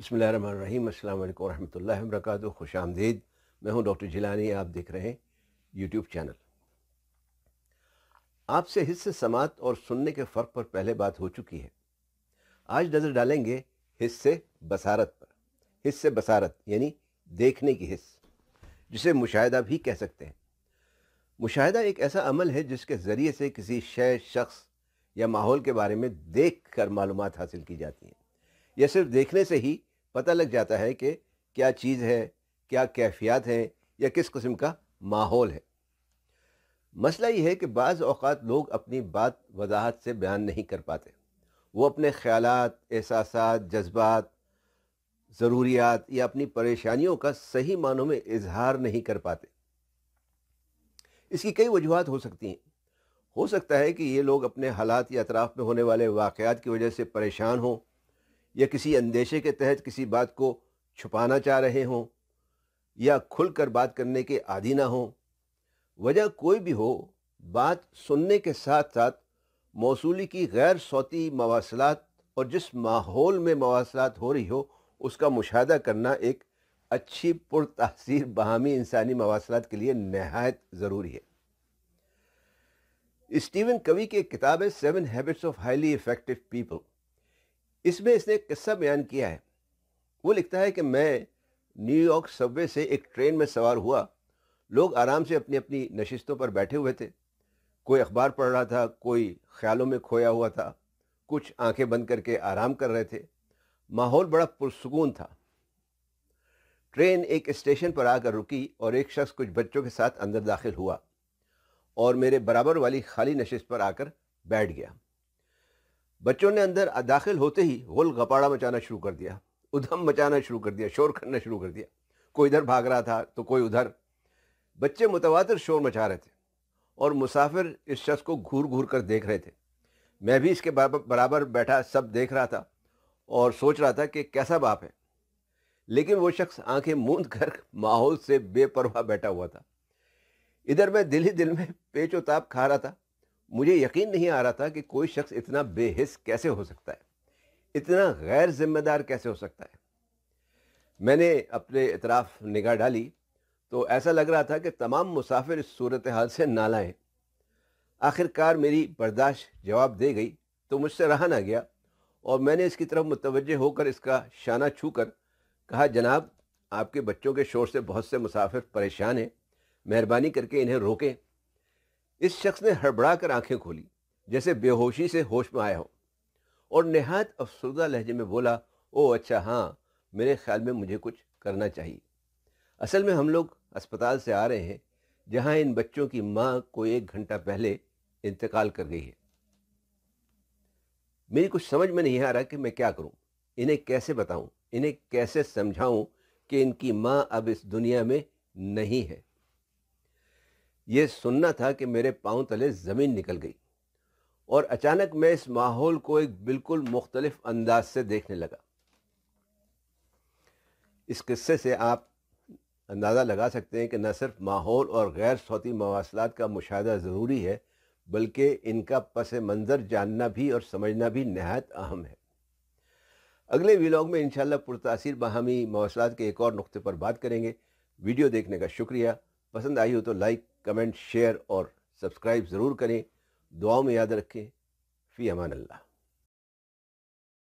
बसमिल अल्लाम वरहमल वर्क खुश आमदीद मैं हूं डॉक्टर जिलानी आप देख रहे हैं यूट्यूब चैनल आपसे हिस्से समात और सुनने के फ़र्क पर पहले बात हो चुकी है आज नज़र डालेंगे हिस्से बसारत पर हिस्से बसारत यानी देखने की हिस्स जिसे मुशाहिदा भी कह सकते हैं मुशाहिदा एक ऐसा अमल है जिसके ज़रिए से किसी शय शख्स या माहौल के बारे में देख कर मालूम हासिल की जाती हैं यह सिर्फ देखने से ही पता लग जाता है कि क्या चीज़ है क्या कैफियत है या किस किस्म का माहौल है मसला ये है कि बाज़ अवत लोग अपनी बात वजाहत से बयान नहीं कर पाते वो अपने ख्याल एहसास जज्बात ज़रूरियात या अपनी परेशानियों का सही मानों में इजहार नहीं कर पाते इसकी कई वजूहत हो सकती हैं हो सकता है कि ये लोग अपने हालात या अतराफ़ में होने वाले वाक़ की वजह से परेशान हों या किसी अंदेशे के तहत किसी बात को छुपाना चाह रहे हों या खुलकर बात करने के आदि ना हों वजह कोई भी हो बात सुनने के साथ साथ मौसूली की गैर सौती मवासलात और जिस माहौल में मवासलात हो रही हो उसका मुशाह करना एक अच्छी पुरतासीर बहामी इंसानी मवासलात के लिए नहायत ज़रूरी है स्टीवन कवि की किताब है seven habits of highly effective people इसमें इसने एक किस्सा बयान किया है वो लिखता है कि मैं न्यूयॉर्क सबवे से एक ट्रेन में सवार हुआ लोग आराम से अपनी अपनी नशिस्तों पर बैठे हुए थे कोई अखबार पढ़ रहा था कोई ख्यालों में खोया हुआ था कुछ आंखें बंद करके आराम कर रहे थे माहौल बड़ा पुरसकून था ट्रेन एक स्टेशन पर आकर रुकी और एक शख्स कुछ बच्चों के साथ अंदर दाखिल हुआ और मेरे बराबर वाली खाली नशिस्त पर आकर बैठ गया बच्चों ने अंदर दाखिल होते ही गुल गपाड़ा मचाना शुरू कर दिया उधम मचाना शुरू कर दिया शोर करना शुरू कर दिया कोई इधर भाग रहा था तो कोई उधर बच्चे मुतवातर शोर मचा रहे थे और मुसाफिर इस शख्स को घूर घूर कर देख रहे थे मैं भी इसके बराबर बैठा सब देख रहा था और सोच रहा था कि कैसा बाप है लेकिन वो शख्स आंखें मूंद कर माहौल से बेपरवाह बैठा हुआ था इधर मैं दिल ही दिल में पेचोताप खा रहा था मुझे यकीन नहीं आ रहा था कि कोई शख्स इतना बेहिस कैसे हो सकता है इतना गैर जिम्मेदार कैसे हो सकता है मैंने अपने इतराफ निगाह डाली तो ऐसा लग रहा था कि तमाम मुसाफिर इस सूरत हाल से नालाएँ आखिरकार मेरी बर्दाश्त जवाब दे गई तो मुझसे रहा ना गया और मैंने इसकी तरफ मुतवज होकर इसका शाना छू कर कहा जनाब आपके बच्चों के शोर से बहुत से मुसाफिर परेशान हैं मेहरबानी करके इन्हें रोकें इस शख्स ने हड़बड़ा कर आंखें खोली जैसे बेहोशी से होश में आया हो और नहायत अफसरदा लहजे में बोला ओ अच्छा हाँ मेरे ख्याल में मुझे कुछ करना चाहिए असल में हम लोग अस्पताल से आ रहे हैं जहाँ इन बच्चों की माँ को एक घंटा पहले इंतकाल कर गई है मेरी कुछ समझ में नहीं आ रहा कि मैं क्या करूँ इन्हें कैसे बताऊँ इन्हें कैसे समझाऊँ कि इनकी माँ अब इस दुनिया में नहीं है ये सुनना था कि मेरे पाँव तले ज़मीन निकल गई और अचानक मैं इस माहौल को एक बिल्कुल मुख्तलिफ अंदाज से देखने लगा इस किस्से से आप अंदाज़ा लगा सकते हैं कि न सिर्फ माहौल और गैर सौती मवासलात का मुशाह ज़रूरी है बल्कि इनका पस मंज़र जानना भी और समझना भी नहायत अहम है अगले वीलॉग में इनशाला पुरतासर बाहमी मवासलात के एक और नुक़े पर बात करेंगे वीडियो देखने का शुक्रिया पसंद आई हो तो लाइक कमेंट शेयर और सब्सक्राइब ज़रूर करें दुआ में याद रखें फ़ी अमान अल्लाह